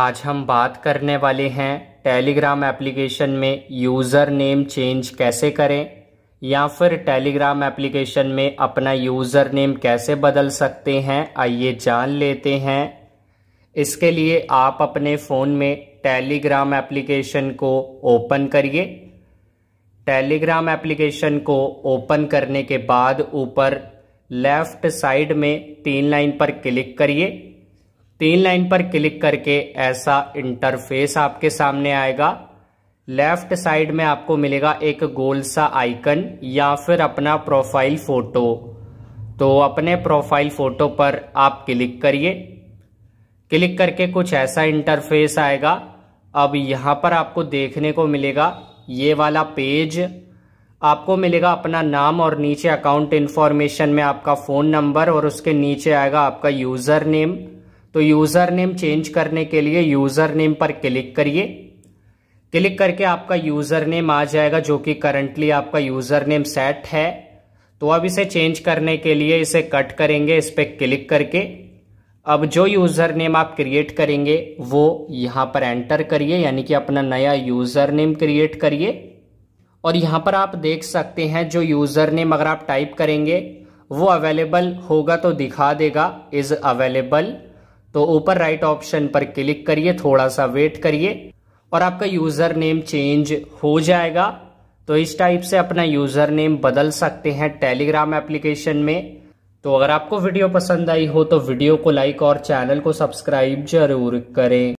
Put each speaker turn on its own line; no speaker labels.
आज हम बात करने वाले हैं टेलीग्राम एप्लीकेशन में यूज़र नेम चेंज कैसे करें या फिर टेलीग्राम एप्लीकेशन में अपना यूज़र नेम कैसे बदल सकते हैं आइए जान लेते हैं इसके लिए आप अपने फ़ोन में टेलीग्राम एप्लीकेशन को ओपन करिए टेलीग्राम एप्लीकेशन को ओपन करने के बाद ऊपर लेफ़्ट साइड में तीन लाइन पर क्लिक करिए तीन लाइन पर क्लिक करके ऐसा इंटरफेस आपके सामने आएगा लेफ्ट साइड में आपको मिलेगा एक गोल सा आइकन या फिर अपना प्रोफाइल फ़ोटो तो अपने प्रोफाइल फ़ोटो पर आप क्लिक करिए क्लिक करके कुछ ऐसा इंटरफेस आएगा अब यहाँ पर आपको देखने को मिलेगा ये वाला पेज आपको मिलेगा अपना नाम और नीचे अकाउंट इन्फॉर्मेशन में आपका फ़ोन नंबर और उसके नीचे आएगा आपका यूज़र नेम तो यूज़र नेम चेंज करने के लिए यूज़र नेम पर क्लिक करिए क्लिक करके आपका यूज़र नेम आ जाएगा जो कि करंटली आपका यूज़र नेम सेट है तो अब इसे चेंज करने के लिए इसे कट करेंगे इस पर क्लिक करके अब जो यूज़र नेम आप क्रिएट करेंगे वो यहाँ पर एंटर करिए यानी कि अपना नया यूज़र नेम क्रिएट करिए और यहाँ पर आप देख सकते हैं जो यूज़र नेम अगर आप टाइप करेंगे वो अवेलेबल होगा तो दिखा देगा इज़ अवेलेबल तो ऊपर राइट ऑप्शन पर क्लिक करिए थोड़ा सा वेट करिए और आपका यूज़र नेम चेंज हो जाएगा तो इस टाइप से अपना यूज़र नेम बदल सकते हैं टेलीग्राम एप्लीकेशन में तो अगर आपको वीडियो पसंद आई हो तो वीडियो को लाइक और चैनल को सब्सक्राइब जरूर करें